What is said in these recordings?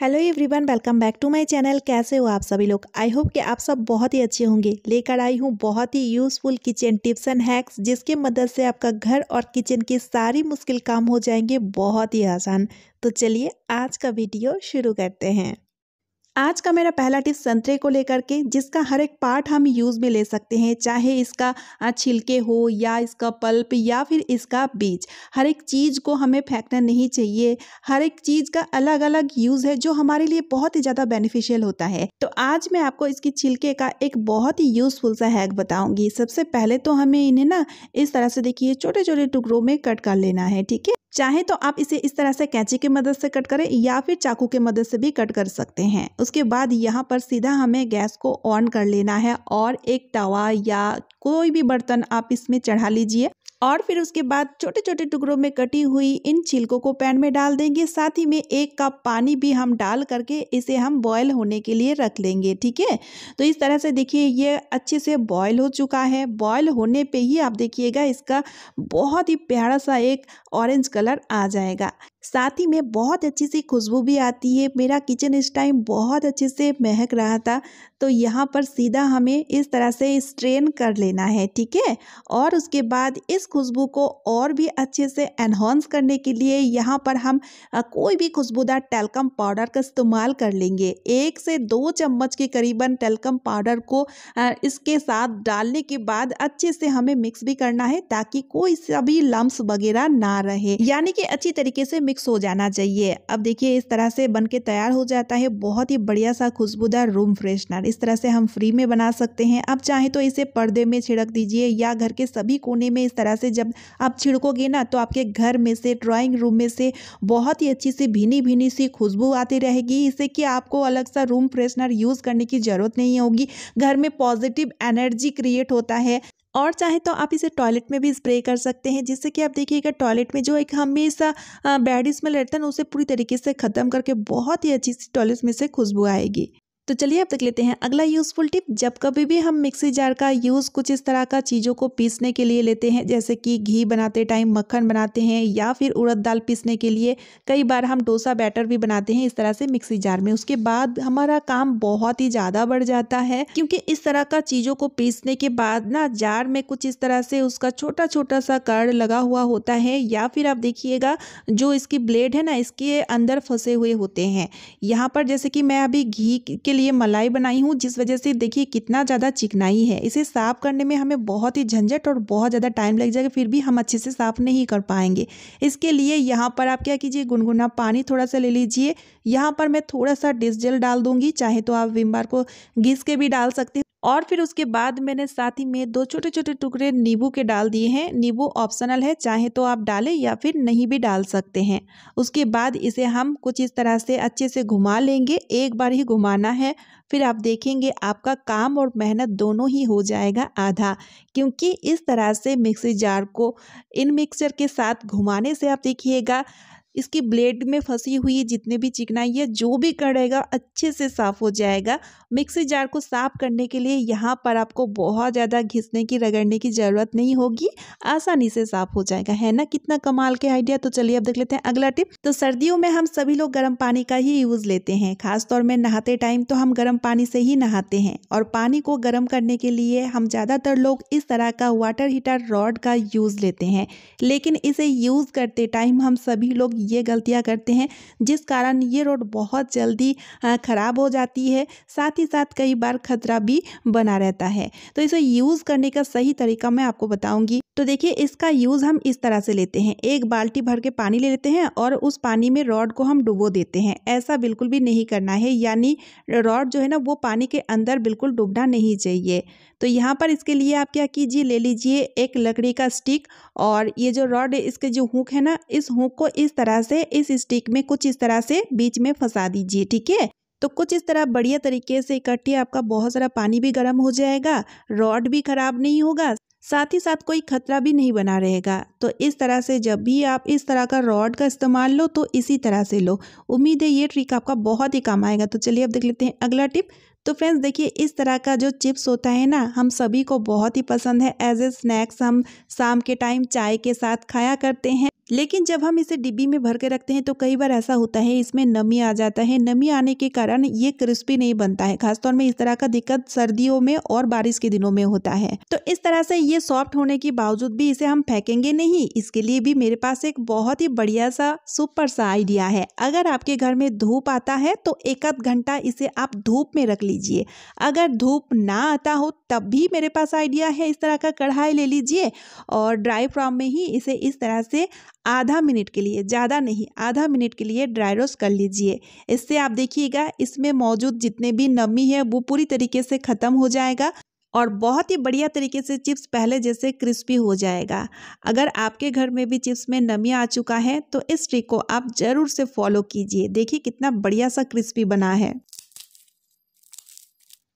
hello everyone welcome back to my channel कैसे हो आप सभी लोग आई होप कि आप सब बहुत ही अच्छे होंगे लेकर आई हूँ बहुत ही useful kitchen tips and hacks जिसके मदद से आपका घर और किचन की सारी मुश्किल काम हो जाएंगे बहुत ही आसान तो चलिए आज का वीडियो शुरू करते हैं आज का मेरा पहला टिप संतरे को लेकर के जिसका हर एक पार्ट हम यूज़ में ले सकते हैं चाहे इसका छिलके हो या इसका पल्प या फिर इसका बीज हर एक चीज़ को हमें फेंकना नहीं चाहिए हर एक चीज़ का अलग अलग यूज़ है जो हमारे लिए बहुत ही ज़्यादा बेनिफिशियल होता है तो आज मैं आपको इसकी छिलके का एक बहुत ही यूज़फुल सा हैक बताऊंगी सबसे पहले तो हमें इन्हें ना इस तरह से देखिए छोटे छोटे टुकड़ों में कट कर लेना है ठीक है चाहे तो आप इसे इस तरह से कैंची की मदद से कट करें या फिर चाकू के मदद से भी कट कर सकते हैं उसके बाद यहाँ पर सीधा हमें गैस को ऑन कर लेना है और एक तवा या कोई भी बर्तन आप इसमें चढ़ा लीजिए और फिर उसके बाद छोटे छोटे टुकड़ों में कटी हुई इन छिलकों को पैन में डाल देंगे साथ ही में एक कप पानी भी हम डाल करके इसे हम बॉयल होने के लिए रख लेंगे ठीक है तो इस तरह से देखिए ये अच्छे से बॉयल हो चुका है बॉयल होने पे ही आप देखिएगा इसका बहुत ही प्यारा सा एक ऑरेंज कलर आ जाएगा साथ ही में बहुत अच्छी सी खुशबू भी आती है मेरा किचन इस टाइम बहुत अच्छे से महक रहा था तो यहाँ पर सीधा हमें इस तरह से स्ट्रेन कर लेना है ठीक है और उसके बाद इस खुशबू को और भी अच्छे से एनहांस करने के लिए यहाँ पर हम कोई भी खुशबूदार टेलकम पाउडर का इस्तेमाल कर लेंगे एक से दो चम्मच के करीबन टेलकम पाउडर को इसके साथ डालने के बाद अच्छे से हमें मिक्स भी करना है ताकि कोई सभी लम्ब वगैरह ना रहे यानी कि अच्छी तरीके से मिक्स हो जाना चाहिए अब देखिए इस तरह से बन के तैयार हो जाता है बहुत ही बढ़िया सा खुशबूदार रूम फ्रेशनर इस तरह से हम फ्री में बना सकते हैं अब चाहे तो इसे पर्दे में छिड़क दीजिए या घर के सभी कोने में इस तरह से जब आप छिड़कोगे ना तो आपके घर में से ड्राइंग रूम में से बहुत ही अच्छी सी भीनी भीनी सी खुशबू आती रहेगी इससे कि आपको अलग सा रूम फ्रेशनर यूज़ करने की ज़रूरत नहीं होगी घर में पॉजिटिव एनर्जी क्रिएट होता है और चाहे तो आप इसे टॉयलेट में भी स्प्रे कर सकते हैं जिससे कि आप देखिएगा टॉयलेट में जो एक हमेशा बैड स्मेल रहता है ना उसे पूरी तरीके से ख़त्म करके बहुत ही अच्छी सी टॉयलेट में से खुशबू आएगी तो चलिए अब तक लेते हैं अगला यूज़फुल टिप जब कभी भी हम मिक्सी जार का यूज़ कुछ इस तरह का चीज़ों को पीसने के लिए लेते हैं जैसे कि घी बनाते टाइम मक्खन बनाते हैं या फिर उड़द दाल पीसने के लिए कई बार हम डोसा बैटर भी बनाते हैं इस तरह से मिक्सी जार में उसके बाद हमारा काम बहुत ही ज़्यादा बढ़ जाता है क्योंकि इस तरह का चीज़ों को पीसने के बाद ना जार में कुछ इस तरह से उसका छोटा छोटा सा कर्ड लगा हुआ होता है या फिर आप देखिएगा जो इसकी ब्लेड है ना इसके अंदर फंसे हुए होते हैं यहाँ पर जैसे कि मैं अभी घी के लिए मलाई बनाई हूँ जिस वजह से देखिए कितना ज़्यादा चिकनाई है इसे साफ़ करने में हमें बहुत ही झंझट और बहुत ज़्यादा टाइम लग जाएगा फिर भी हम अच्छे से साफ़ नहीं कर पाएंगे इसके लिए यहाँ पर आप क्या कीजिए गुनगुना पानी थोड़ा सा ले लीजिए यहाँ पर मैं थोड़ा सा डिस जेल डाल दूँगी चाहे तो आप विम बार को घिस के भी डाल सकते हैं और फिर उसके बाद मैंने साथ ही में दो छोटे छोटे टुकड़े नींबू के डाल दिए हैं नींबू ऑप्शनल है चाहे तो आप डालें या फिर नहीं भी डाल सकते हैं उसके बाद इसे हम कुछ इस तरह से अच्छे से घुमा लेंगे एक बार ही घुमाना है फिर आप देखेंगे आपका काम और मेहनत दोनों ही हो जाएगा आधा क्योंकि इस तरह से मिक्सी जार को इन मिक्सचर के साथ घुमाने से आप देखिएगा इसकी ब्लेड में फंसी हुई जितने भी चिकनाई है जो भी कड़ेगा अच्छे से साफ़ हो जाएगा मिक्सी जार को साफ़ करने के लिए यहाँ पर आपको बहुत ज़्यादा घिसने की रगड़ने की ज़रूरत नहीं होगी आसानी से साफ़ हो जाएगा है ना कितना कमाल के आइडिया तो चलिए अब देख लेते हैं अगला टिप तो सर्दियों में हम सभी लोग गर्म पानी का ही यूज़ लेते हैं खासतौर में नहाते टाइम तो हम गर्म पानी से ही नहाते हैं और पानी को गर्म करने के लिए हम ज़्यादातर लोग इस तरह का वाटर हीटर रॉड का यूज़ लेते हैं लेकिन इसे यूज़ करते टाइम हम सभी लोग ये गलतियाँ करते हैं जिस कारण ये रोड बहुत जल्दी ख़राब हो जाती है साथ ही साथ कई बार खतरा भी बना रहता है तो इसे यूज़ करने का सही तरीका मैं आपको बताऊँगी तो देखिए इसका यूज़ हम इस तरह से लेते हैं एक बाल्टी भर के पानी ले लेते हैं और उस पानी में रॉड को हम डुबो देते हैं ऐसा बिल्कुल भी नहीं करना है यानी रॉड जो है ना वो पानी के अंदर बिल्कुल डूबना नहीं चाहिए तो यहाँ पर इसके लिए आप क्या कीजिए ले लीजिए एक लकड़ी का स्टिक और ये जो रॉड इसके जो हुक है ना इस हुक को इस तरह से इस स्टिक में कुछ इस तरह से बीच में फंसा दीजिए ठीक है तो कुछ इस तरह बढ़िया तरीके से इकट्ठे आपका बहुत सारा पानी भी गर्म हो जाएगा रॉड भी खराब नहीं होगा साथ ही साथ कोई खतरा भी नहीं बना रहेगा तो इस तरह से जब भी आप इस तरह का रॉड का इस्तेमाल लो तो इसी तरह से लो उम्मीद है ये ट्रिक आपका बहुत ही काम आएगा तो चलिए अब देख लेते हैं अगला टिप तो फ्रेंड्स देखिए इस तरह का जो चिप्स होता है ना हम सभी को बहुत ही पसंद है एज ए स्नैक्स हम शाम के टाइम चाय के साथ खाया करते हैं लेकिन जब हम इसे डिब्बी में भर के रखते हैं तो कई बार ऐसा होता है इसमें नमी आ जाता है नमी आने के कारण ये क्रिस्पी नहीं बनता है खासतौर में इस तरह का दिक्कत सर्दियों में और बारिश के दिनों में होता है तो इस तरह से ये सॉफ्ट होने के बावजूद भी इसे हम फेंकेंगे नहीं इसके लिए भी मेरे पास एक बहुत ही बढ़िया सा सुपर सा आइडिया है अगर आपके घर में धूप आता है तो एक आध घंटा इसे आप धूप में रख लीजिए अगर धूप ना आता हो तब भी मेरे पास आइडिया है इस तरह का कढ़ाई ले लीजिए और ड्राई फ्राम में ही इसे इस तरह से आधा मिनट के लिए ज़्यादा नहीं आधा मिनट के लिए ड्राई रोस्ट कर लीजिए इससे आप देखिएगा इसमें मौजूद जितने भी नमी है वो पूरी तरीके से ख़त्म हो जाएगा और बहुत ही बढ़िया तरीके से चिप्स पहले जैसे क्रिस्पी हो जाएगा अगर आपके घर में भी चिप्स में नमी आ चुका है तो इस ट्रिक को आप ज़रूर से फॉलो कीजिए देखिए कितना बढ़िया सा क्रिस्पी बना है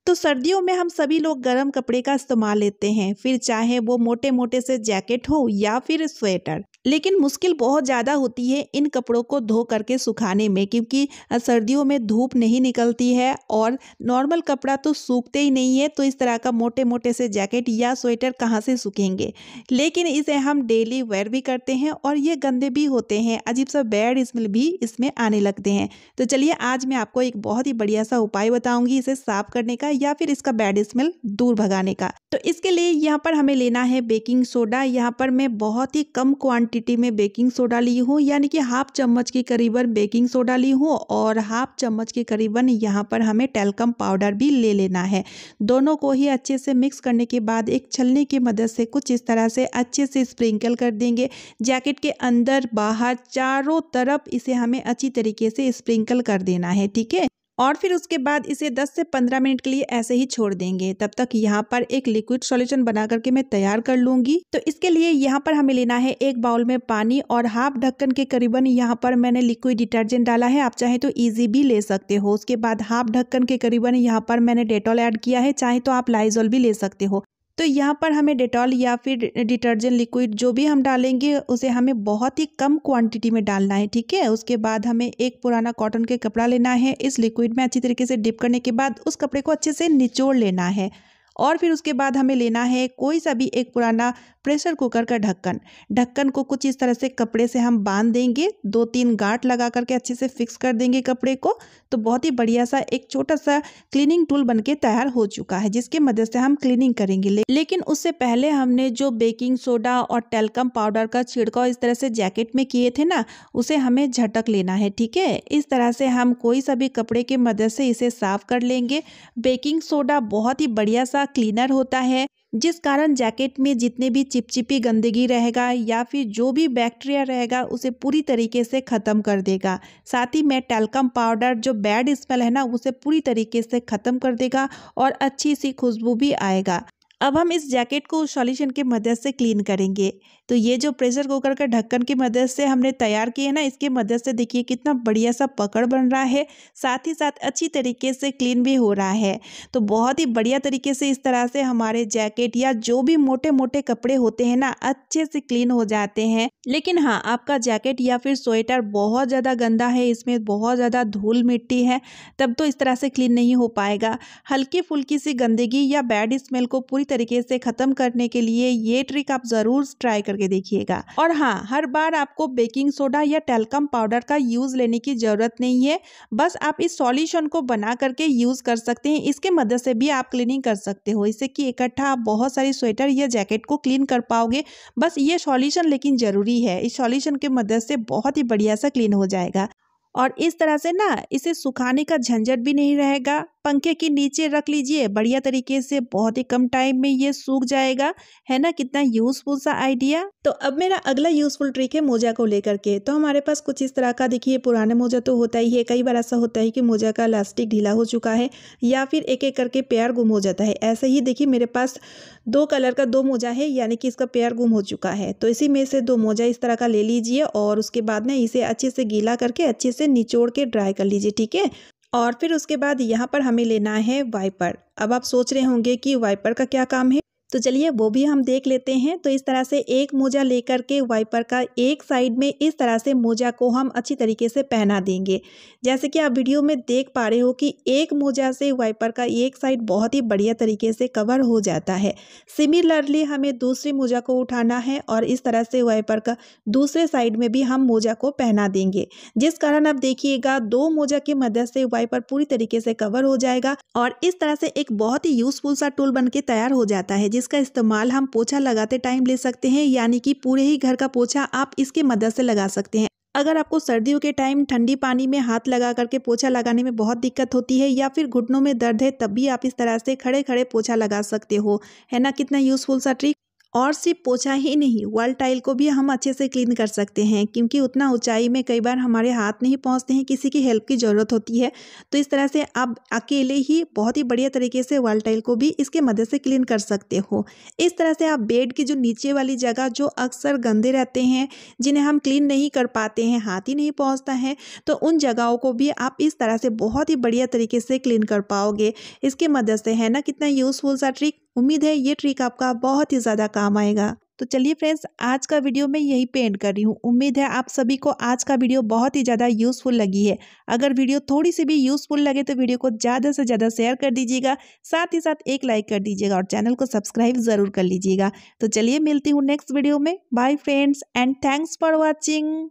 तो सर्दियों में हम सभी लोग गर्म कपड़े का इस्तेमाल लेते हैं फिर चाहे वो मोटे मोटे से जैकेट हो या फिर स्वेटर लेकिन मुश्किल बहुत ज़्यादा होती है इन कपड़ों को धो करके सुखाने में क्योंकि सर्दियों में धूप नहीं निकलती है और नॉर्मल कपड़ा तो सूखते ही नहीं है तो इस तरह का मोटे मोटे से जैकेट या स्वेटर कहाँ से सूखेंगे लेकिन इसे हम डेली वेयर भी करते हैं और ये गंदे भी होते हैं अजीब सा बैड स्मेल भी इसमें आने लगते हैं तो चलिए आज मैं आपको एक बहुत ही बढ़िया सा उपाय बताऊंगी इसे साफ करने का या फिर इसका बैड स्मेल दूर भगाने का तो इसके लिए यहाँ पर हमें लेना है बेकिंग सोडा यहाँ पर मैं बहुत ही कम क्वान्ट क्वांटिटी में बेकिंग सोडा ली हूँ यानी कि हाफ चम्मच के करीबन बेकिंग सोडा ली हूँ और हाफ चम्मच के करीबन यहाँ पर हमें टेलकम पाउडर भी ले लेना है दोनों को ही अच्छे से मिक्स करने के बाद एक छलनी की मदद से कुछ इस तरह से अच्छे से स्प्रिंकल कर देंगे जैकेट के अंदर बाहर चारों तरफ इसे हमें अच्छी तरीके से स्प्रिंकल कर देना है ठीक है और फिर उसके बाद इसे 10 से 15 मिनट के लिए ऐसे ही छोड़ देंगे तब तक यहाँ पर एक लिक्विड सॉल्यूशन बना करके मैं तैयार कर लूंगी तो इसके लिए यहाँ पर हमें लेना है एक बाउल में पानी और हाफ ढक्कन के करीबन यहाँ पर मैंने लिक्विड डिटर्जेंट डाला है आप चाहे तो ईजी भी ले सकते हो उसके बाद हाफ ढक्कन के करीबन यहाँ पर मैंने डेटॉल एड किया है चाहे तो आप लाइजॉल भी ले सकते हो तो यहाँ पर हमें डेटॉल या फिर डिटर्जेंट लिक्विड जो भी हम डालेंगे उसे हमें बहुत ही कम क्वांटिटी में डालना है ठीक है उसके बाद हमें एक पुराना कॉटन के कपड़ा लेना है इस लिक्विड में अच्छी तरीके से डिप करने के बाद उस कपड़े को अच्छे से निचोड़ लेना है और फिर उसके बाद हमें लेना है कोई सा भी एक पुराना प्रेशर कुकर का ढक्कन ढक्कन को कुछ इस तरह से कपड़े से हम बांध देंगे दो तीन गांठ लगा करके अच्छे से फिक्स कर देंगे कपड़े को तो बहुत ही बढ़िया सा एक छोटा सा क्लीनिंग टूल बन के तैयार हो चुका है जिसके मदद से हम क्लीनिंग करेंगे ले, लेकिन उससे पहले हमने जो बेकिंग सोडा और टेलकम पाउडर का छिड़काव इस तरह से जैकेट में किए थे ना उसे हमें झटक लेना है ठीक है इस तरह से हम कोई सा भी कपड़े के मदद से इसे साफ कर लेंगे बेकिंग सोडा बहुत ही बढ़िया सा क्लीनर होता है जिस कारण जैकेट में जितने भी चिपचिपी गंदगी रहेगा या फिर जो भी बैक्टीरिया रहेगा उसे पूरी तरीके से ख़त्म कर देगा साथ ही मैं टेलकम पाउडर जो बैड स्मेल है ना उसे पूरी तरीके से ख़त्म कर देगा और अच्छी सी खुशबू भी आएगा अब हम इस जैकेट को सॉल्यूशन की मदद से क्लीन करेंगे तो ये जो प्रेशर कुकर का ढक्कन की मदद से हमने तैयार किए ना इसके मदद से देखिए कितना बढ़िया सा पकड़ बन रहा है साथ ही साथ अच्छी तरीके से क्लीन भी हो रहा है तो बहुत ही बढ़िया तरीके से इस तरह से हमारे जैकेट या जो भी मोटे मोटे कपड़े होते हैं ना अच्छे से क्लीन हो जाते हैं लेकिन हाँ आपका जैकेट या फिर स्वेटर बहुत ज़्यादा गंदा है इसमें बहुत ज़्यादा धूल मिट्टी है तब तो इस तरह से क्लीन नहीं हो पाएगा हल्की फुल्की सी गंदगी या बैड स्मेल को पूरी तरीके से ख़त्म करने के लिए ये ट्रिक आप ज़रूर ट्राई करके देखिएगा और हाँ हर बार आपको बेकिंग सोडा या टेलकम पाउडर का यूज़ लेने की ज़रूरत नहीं है बस आप इस सॉल्यूशन को बना करके यूज़ कर सकते हैं इसके मदद से भी आप क्लीनिंग कर सकते हो इससे कि इकट्ठा आप बहुत सारी स्वेटर या जैकेट को क्लीन कर पाओगे बस ये सॉल्यूशन लेकिन ज़रूरी है इस सॉल्यूशन के मदद से बहुत ही बढ़िया सा क्लीन हो जाएगा और इस तरह से ना इसे सुखाने का झंझट भी नहीं रहेगा पंखे के नीचे रख लीजिए बढ़िया तरीके से बहुत ही कम टाइम में ये सूख जाएगा है ना कितना यूजफुल सा आइडिया तो अब मेरा अगला यूजफुल ट्रिक है मोजा को लेकर के तो हमारे पास कुछ इस तरह का देखिए पुराने मोजा तो होता ही है कई बार ऐसा होता है कि मोजा का लास्टिक ढीला हो चुका है या फिर एक एक करके पेयर गुम हो जाता है ऐसे ही देखिए मेरे पास दो कलर का दो मोजा है यानी कि इसका पेयर गुम हो चुका है तो इसी में से दो मोजा इस तरह का ले लीजिए और उसके बाद में इसे अच्छे से गीला करके अच्छे से निचोड़ के ड्राई कर लीजिए ठीक है और फिर उसके बाद यहाँ पर हमें लेना है वाइपर अब आप सोच रहे होंगे कि वाइपर का क्या काम है तो चलिए वो भी हम देख लेते हैं तो इस तरह से एक मोजा लेकर के वाइपर का एक साइड में इस तरह से मोजा को हम अच्छी तरीके से पहना देंगे जैसे कि आप वीडियो में देख पा रहे हो कि एक मोजा से वाइपर का एक साइड बहुत ही बढ़िया तरीके से कवर हो जाता है सिमिलरली हमें दूसरी मोजा को उठाना है और इस तरह से वाइपर का दूसरे साइड में भी हम मोजा को पहना देंगे जिस कारण आप देखिएगा दो मोजा की मदद से वाइपर पूरी तरीके से कवर हो जाएगा और इस तरह से एक बहुत ही यूजफुल सा टूल बन के तैयार हो जाता है जिस का इस्तेमाल हम पोछा लगाते टाइम ले सकते हैं यानी कि पूरे ही घर का पोछा आप इसके मदद से लगा सकते हैं अगर आपको सर्दियों के टाइम ठंडी पानी में हाथ लगा करके पोछा लगाने में बहुत दिक्कत होती है या फिर घुटनों में दर्द है तब भी आप इस तरह से खड़े खड़े पोछा लगा सकते हो है ना कितना यूज़फुल सा ट्रिक और सिर्फ पोछा ही नहीं वॉल टाइल को भी हम अच्छे से क्लीन कर सकते हैं क्योंकि उतना ऊंचाई में कई बार हमारे हाथ नहीं पहुंचते हैं किसी की हेल्प की ज़रूरत होती है तो इस तरह से आप अकेले ही बहुत ही बढ़िया तरीके से वॉल टाइल को भी इसके मदद से क्लीन कर सकते हो इस तरह से आप बेड की जो नीचे वाली जगह जो अक्सर गंदे रहते हैं जिन्हें हम क्लीन नहीं कर पाते हैं हाथ ही नहीं पहुँचता है तो उन जगहों को भी आप इस तरह से बहुत ही बढ़िया तरीके से क्लीन कर पाओगे इसके मदद से है ना कितना यूज़फुल सा ट्रिक उम्मीद है ये ट्रिक आपका बहुत ही ज़्यादा काम आएगा तो चलिए फ्रेंड्स आज का वीडियो मैं यही पेंट कर रही हूँ उम्मीद है आप सभी को आज का वीडियो बहुत ही ज़्यादा यूज़फुल लगी है अगर वीडियो थोड़ी सी भी यूज़फुल लगे तो वीडियो को ज़्यादा से ज़्यादा शेयर कर दीजिएगा साथ ही साथ एक लाइक कर दीजिएगा और चैनल को सब्सक्राइब ज़रूर कर लीजिएगा तो चलिए मिलती हूँ नेक्स्ट वीडियो में bye friends and thanks for watching